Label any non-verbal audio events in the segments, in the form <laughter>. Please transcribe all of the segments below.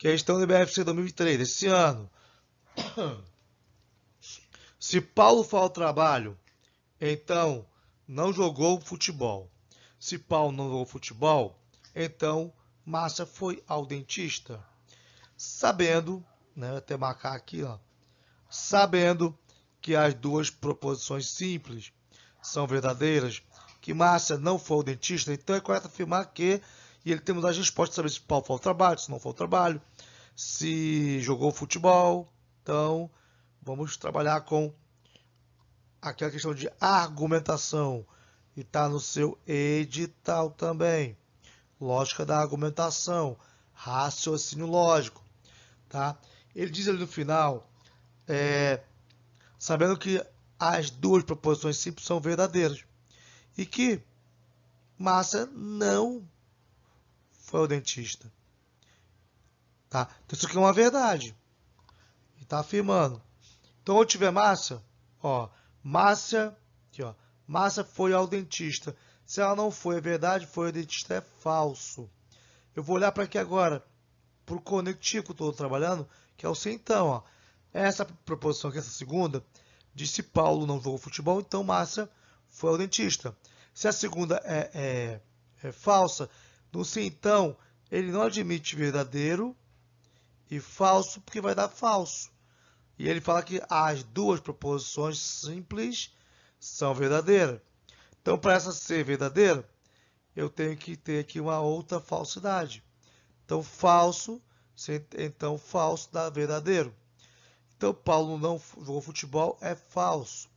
que é a gestão do BFC 2003. esse ano. <coughs> Se Paulo for ao trabalho, então não jogou futebol. Se Paulo não jogou futebol, então Márcia foi ao dentista. Sabendo, né, até marcar aqui, ó, sabendo que as duas proposições simples são verdadeiras, que Márcia não foi ao dentista, então é correto afirmar que e ele tem que mudar as respostas, saber se Paulo foi ao trabalho, se não foi ao trabalho, se jogou futebol. Então, vamos trabalhar com aquela questão de argumentação e está no seu edital também. Lógica da argumentação, raciocínio lógico, tá? Ele diz ali no final, é, sabendo que as duas proposições simples são verdadeiras e que Massa não foi o dentista. Tá? Então, isso aqui é uma verdade. Ele está afirmando. Então, onde tiver Márcia, ó, Márcia, aqui, ó, Márcia foi ao dentista. Se ela não foi, é verdade, foi ao dentista, é falso. Eu vou olhar para aqui agora, para o conectivo que eu estou trabalhando, que é o se então, ó. Essa proposição aqui, essa segunda, disse Paulo não jogou futebol, então Márcia foi ao dentista. Se a segunda é, é, é falsa, no se então, ele não admite verdadeiro, e falso porque vai dar falso. E ele fala que as duas proposições simples são verdadeiras. Então, para essa ser verdadeira, eu tenho que ter aqui uma outra falsidade. Então, falso, então falso dá verdadeiro. Então, Paulo não jogou futebol, é falso.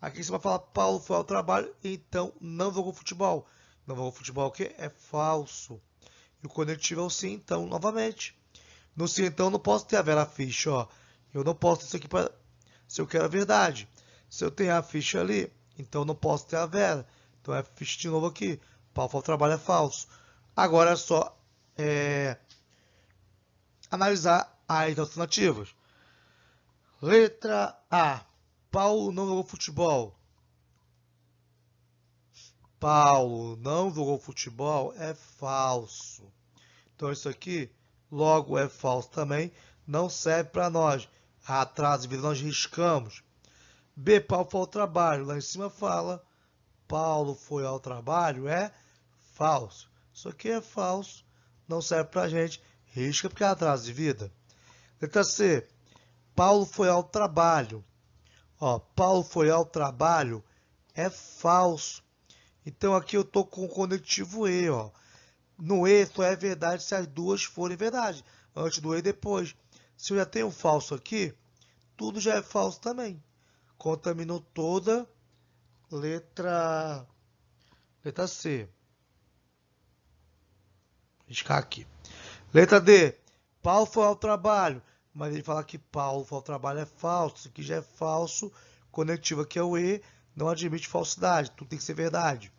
Aqui você vai falar, Paulo foi ao trabalho, então não jogou futebol. Não jogou futebol o quê? É falso. E o conectivo é o sim, então, novamente. No então eu não posso ter a vela Ficha, ó. Eu não posso ter isso aqui para se eu quero a verdade. Se eu tenho a ficha ali, então eu não posso ter a vela Então é ficha de novo aqui. o trabalho é falso. Agora é só é, analisar as alternativas. Letra A. Paulo não jogou futebol. Paulo não jogou futebol é falso. Então isso aqui logo é falso também, não serve para nós. Atraso vida nós riscamos. B. Paulo foi ao trabalho. Lá em cima fala, Paulo foi ao trabalho, é falso. Isso aqui é falso, não serve para gente. Risca porque é atraso de vida. Letra C. Paulo foi ao trabalho. Ó, Paulo foi ao trabalho é falso. Então aqui eu tô com o conectivo E, ó. No e, só é verdade se as duas forem verdade, antes do E depois. Se eu já tenho falso aqui, tudo já é falso também. Contaminou toda letra letra C. Riscar aqui. Letra D. Paulo foi ao trabalho. Mas ele fala que Paulo foi ao trabalho é falso. Isso aqui já é falso. Conectiva que é o E. Não admite falsidade. Tudo tem que ser verdade.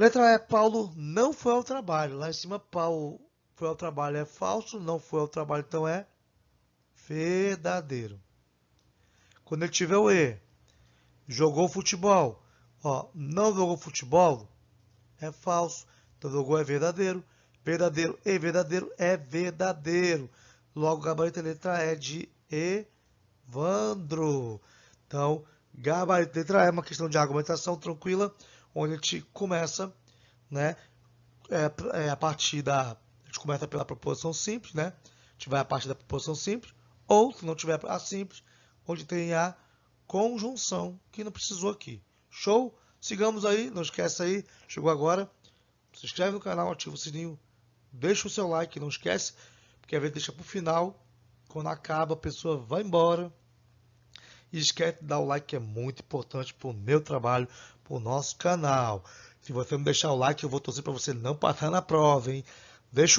Letra E, Paulo não foi ao trabalho. Lá em cima, Paulo foi ao trabalho é falso, não foi ao trabalho, então é verdadeiro. Quando ele tiver o E, jogou futebol, ó, não jogou futebol, é falso, então jogou é verdadeiro, verdadeiro e verdadeiro é verdadeiro. Logo, gabarito letra E de Evandro. Então, gabarito letra E é uma questão de argumentação tranquila onde a gente começa, né, é, é, a partir da, a gente começa pela proposição simples, né, a gente vai a partir da proposição simples, ou se não tiver a simples, onde tem a conjunção, que não precisou aqui. Show? Sigamos aí, não esquece aí, chegou agora, se inscreve no canal, ativa o sininho, deixa o seu like, não esquece, porque às vezes deixa para o final, quando acaba a pessoa vai embora, e esquece de dar o like, que é muito importante para o meu trabalho, para o nosso canal. Se você não deixar o like, eu vou torcer para você não passar na prova, hein? Deixa o